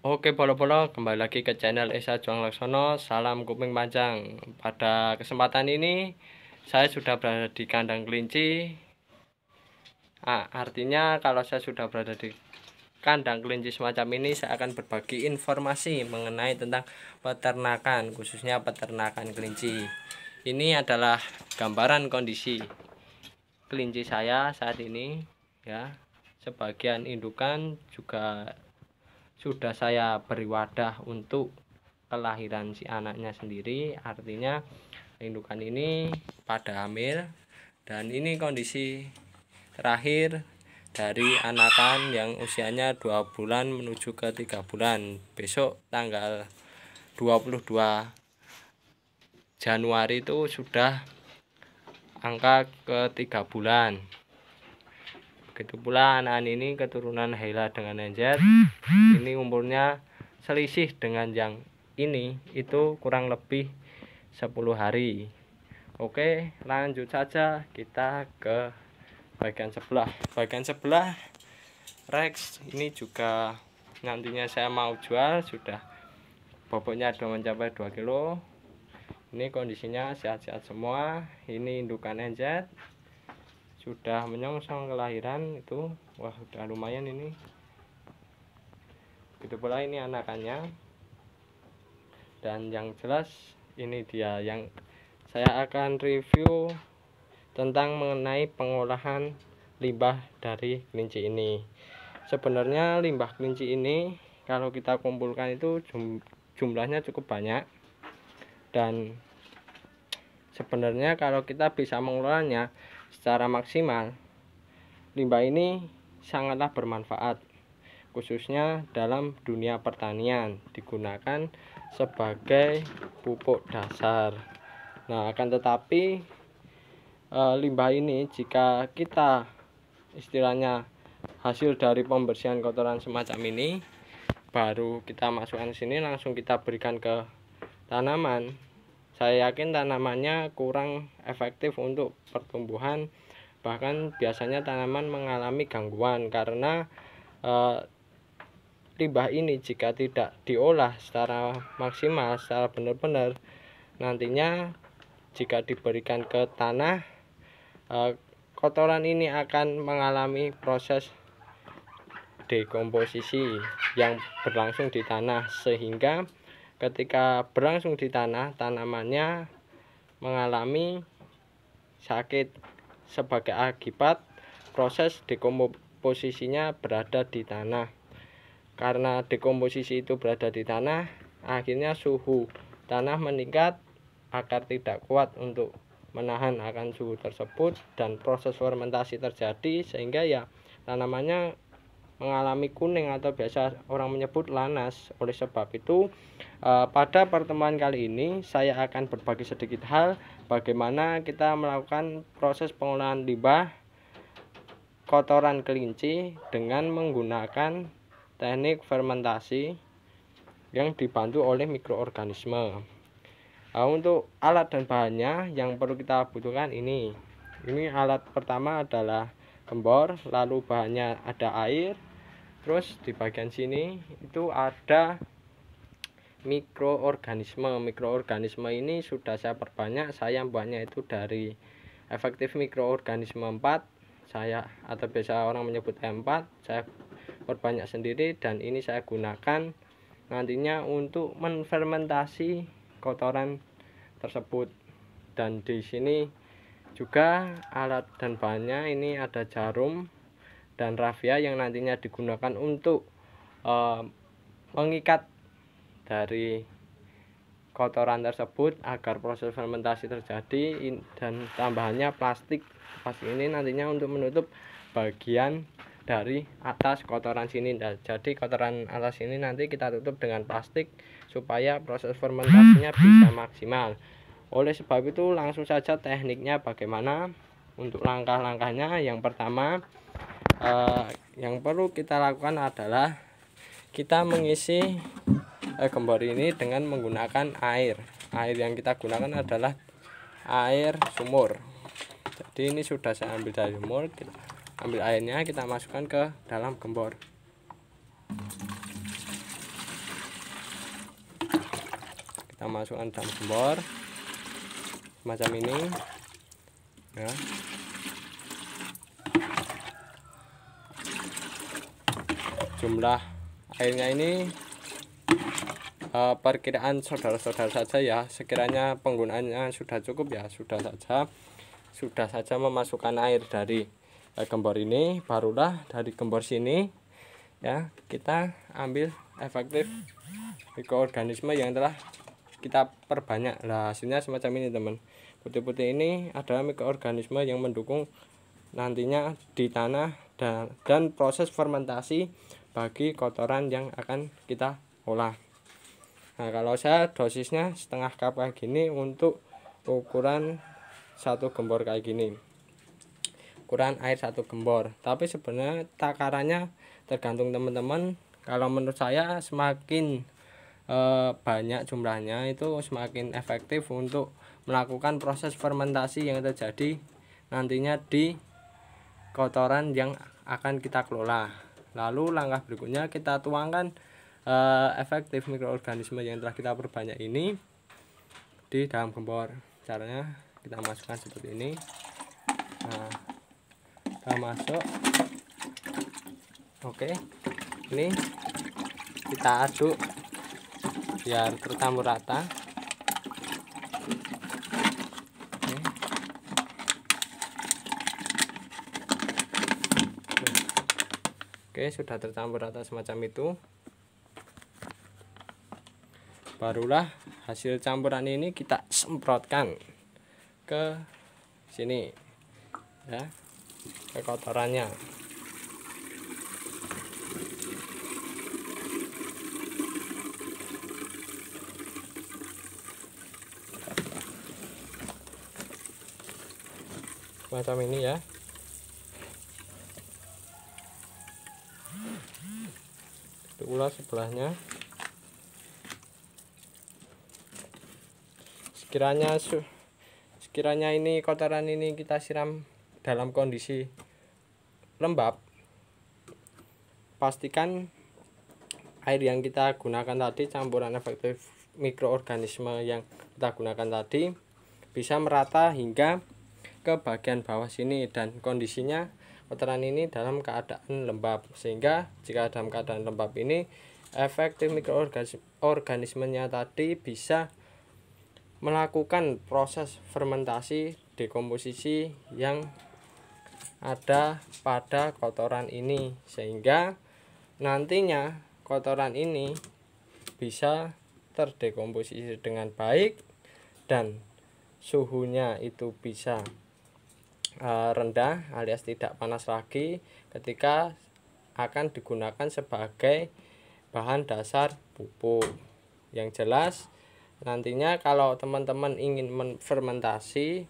Oke polo-polo kembali lagi ke channel Esa Juang Laksono Salam Kuping Panjang Pada kesempatan ini Saya sudah berada di kandang kelinci ah, Artinya kalau saya sudah berada di kandang kelinci semacam ini Saya akan berbagi informasi mengenai tentang peternakan Khususnya peternakan kelinci Ini adalah gambaran kondisi kelinci saya saat ini ya Sebagian indukan juga sudah saya beri wadah untuk kelahiran si anaknya sendiri artinya indukan ini pada hamil dan ini kondisi terakhir dari anakan yang usianya 2 bulan menuju ke 3 bulan besok tanggal 22 Januari itu sudah angka ke 3 bulan Begitu pula anak ini keturunan Hela dengan Enjet. Ini umurnya selisih dengan yang ini itu kurang lebih 10 hari. Oke, lanjut saja kita ke bagian sebelah. Bagian sebelah Rex ini juga nantinya saya mau jual sudah bobotnya sudah mencapai 2 kilo. Ini kondisinya sehat-sehat semua. Ini indukan enjet sudah menyongsong kelahiran itu wah udah lumayan ini gitu pula ini anakannya dan yang jelas ini dia yang saya akan review tentang mengenai pengolahan limbah dari kelinci ini sebenarnya limbah kelinci ini kalau kita kumpulkan itu jumlahnya cukup banyak dan sebenarnya kalau kita bisa mengolahnya secara maksimal. Limbah ini sangatlah bermanfaat khususnya dalam dunia pertanian digunakan sebagai pupuk dasar. Nah, akan tetapi e, limbah ini jika kita istilahnya hasil dari pembersihan kotoran semacam ini baru kita masukkan sini langsung kita berikan ke tanaman saya yakin tanamannya kurang efektif untuk pertumbuhan, bahkan biasanya tanaman mengalami gangguan karena e, limbah ini jika tidak diolah secara maksimal, secara benar-benar nantinya jika diberikan ke tanah e, kotoran ini akan mengalami proses dekomposisi yang berlangsung di tanah sehingga ketika berlangsung di tanah tanamannya mengalami sakit sebagai akibat proses dekomposisinya berada di tanah karena dekomposisi itu berada di tanah akhirnya suhu tanah meningkat akar tidak kuat untuk menahan akan suhu tersebut dan proses fermentasi terjadi sehingga ya tanamannya mengalami kuning atau biasa orang menyebut lanas. Oleh sebab itu, eh, pada pertemuan kali ini saya akan berbagi sedikit hal bagaimana kita melakukan proses pengolahan limbah kotoran kelinci dengan menggunakan teknik fermentasi yang dibantu oleh mikroorganisme. Nah, untuk alat dan bahannya yang perlu kita butuhkan ini. Ini alat pertama adalah gembor, lalu bahannya ada air, terus di bagian sini itu ada mikroorganisme mikroorganisme ini sudah saya perbanyak saya buatnya itu dari efektif mikroorganisme 4 saya atau biasa orang menyebut M4 saya perbanyak sendiri dan ini saya gunakan nantinya untuk menfermentasi kotoran tersebut dan di sini juga alat dan bahannya ini ada jarum dan rafia yang nantinya digunakan untuk e, mengikat dari kotoran tersebut agar proses fermentasi terjadi dan tambahannya plastik plastik ini nantinya untuk menutup bagian dari atas kotoran sini dan jadi kotoran atas ini nanti kita tutup dengan plastik supaya proses fermentasinya hmm. bisa maksimal oleh sebab itu langsung saja tekniknya bagaimana untuk langkah-langkahnya yang pertama Eh, yang perlu kita lakukan adalah kita mengisi eh, gembor ini dengan menggunakan air air yang kita gunakan adalah air sumur jadi ini sudah saya ambil dari sumur kita ambil airnya kita masukkan ke dalam gembor kita masukkan dalam gembor semacam ini ya jumlah airnya ini uh, perkiraan saudara-saudara saja ya sekiranya penggunaannya sudah cukup ya sudah saja sudah saja memasukkan air dari uh, gembor ini barulah dari gembor sini ya kita ambil efektif mikroorganisme yang telah kita perbanyak lah hasilnya semacam ini teman putih-putih ini adalah mikroorganisme yang mendukung nantinya di tanah dan, dan proses fermentasi bagi kotoran yang akan kita olah nah kalau saya dosisnya setengah cup kayak gini untuk ukuran satu gembor kayak gini ukuran air satu gembor tapi sebenarnya takarannya tergantung teman-teman kalau menurut saya semakin e, banyak jumlahnya itu semakin efektif untuk melakukan proses fermentasi yang terjadi nantinya di kotoran yang akan kita kelola Lalu langkah berikutnya kita tuangkan uh, efektif mikroorganisme yang telah kita perbanyak ini di dalam kompor. Caranya kita masukkan seperti ini. Nah, kita masuk. Oke. Ini kita aduk biar tercampur rata. Oke, sudah tercampur rata semacam itu. Barulah hasil campuran ini kita semprotkan ke sini. Ya. Ke kotorannya. Macam ini ya. diulas sebelahnya sekiranya sekiranya ini kotoran ini kita siram dalam kondisi lembab pastikan air yang kita gunakan tadi campuran efektif mikroorganisme yang kita gunakan tadi bisa merata hingga ke bagian bawah sini dan kondisinya Kotoran ini dalam keadaan lembab sehingga jika dalam keadaan lembab ini efektif mikroorganismenya tadi bisa melakukan proses fermentasi dekomposisi yang ada pada kotoran ini sehingga nantinya kotoran ini bisa terdekomposisi dengan baik dan suhunya itu bisa Eh, rendah alias tidak panas lagi ketika akan digunakan sebagai bahan dasar pupuk. Yang jelas nantinya kalau teman-teman ingin fermentasi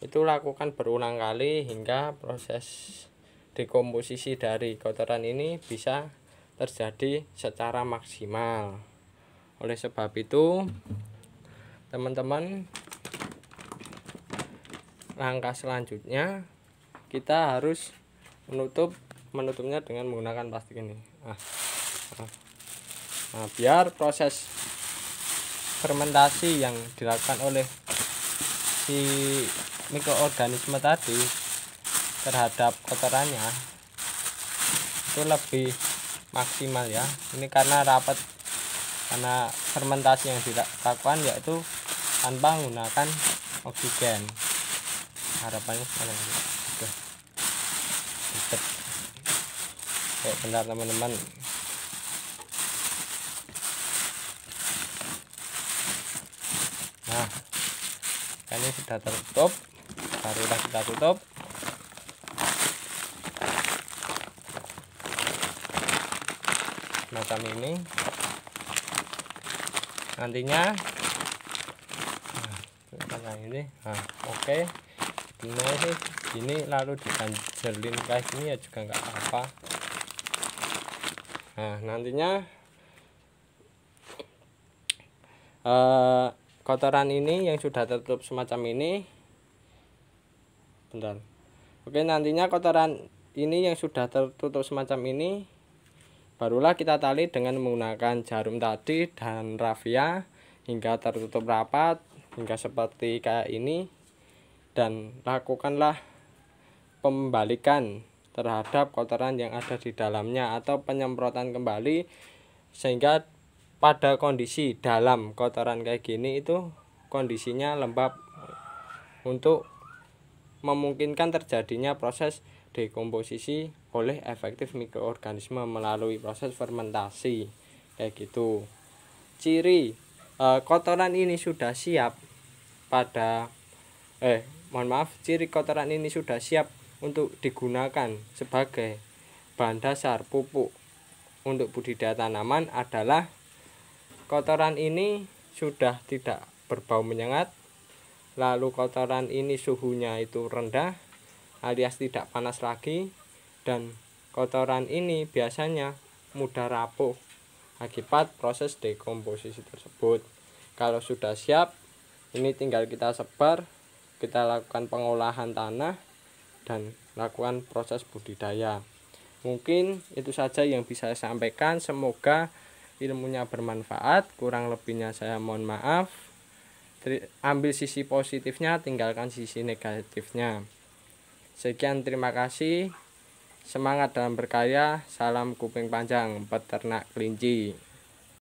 itu lakukan berulang kali hingga proses dekomposisi dari kotoran ini bisa terjadi secara maksimal. Oleh sebab itu, teman-teman langkah selanjutnya kita harus menutup menutupnya dengan menggunakan plastik ini nah, nah. biar proses fermentasi yang dilakukan oleh si mikroorganisme tadi terhadap kotorannya itu lebih maksimal ya ini karena rapat karena fermentasi yang dilakukan yaitu tanpa menggunakan oksigen harapannya sekarang udah cepet kayak benar teman-teman nah ini sudah tertutup sudah kita tutup macam nah, ini nantinya nah, ini nah, oke okay naik ini gini lalu diganjelin kayak gini ya juga nggak apa-apa nah nantinya eh, kotoran ini yang sudah tertutup semacam ini bentar oke nantinya kotoran ini yang sudah tertutup semacam ini barulah kita tali dengan menggunakan jarum tadi dan rafia hingga tertutup rapat hingga seperti kayak ini dan lakukanlah pembalikan terhadap kotoran yang ada di dalamnya atau penyemprotan kembali sehingga pada kondisi dalam kotoran kayak gini itu kondisinya lembab untuk memungkinkan terjadinya proses dekomposisi oleh efektif mikroorganisme melalui proses fermentasi kayak gitu ciri e, kotoran ini sudah siap pada eh mohon maaf, ciri kotoran ini sudah siap untuk digunakan sebagai bahan dasar pupuk untuk budidaya tanaman adalah kotoran ini sudah tidak berbau menyengat lalu kotoran ini suhunya itu rendah alias tidak panas lagi dan kotoran ini biasanya mudah rapuh akibat proses dekomposisi tersebut kalau sudah siap ini tinggal kita sebar kita lakukan pengolahan tanah dan lakukan proses budidaya mungkin itu saja yang bisa saya sampaikan semoga ilmunya bermanfaat kurang lebihnya saya mohon maaf ambil sisi positifnya tinggalkan sisi negatifnya sekian terima kasih Semangat dalam berkarya, salam kuping panjang, peternak kelinci.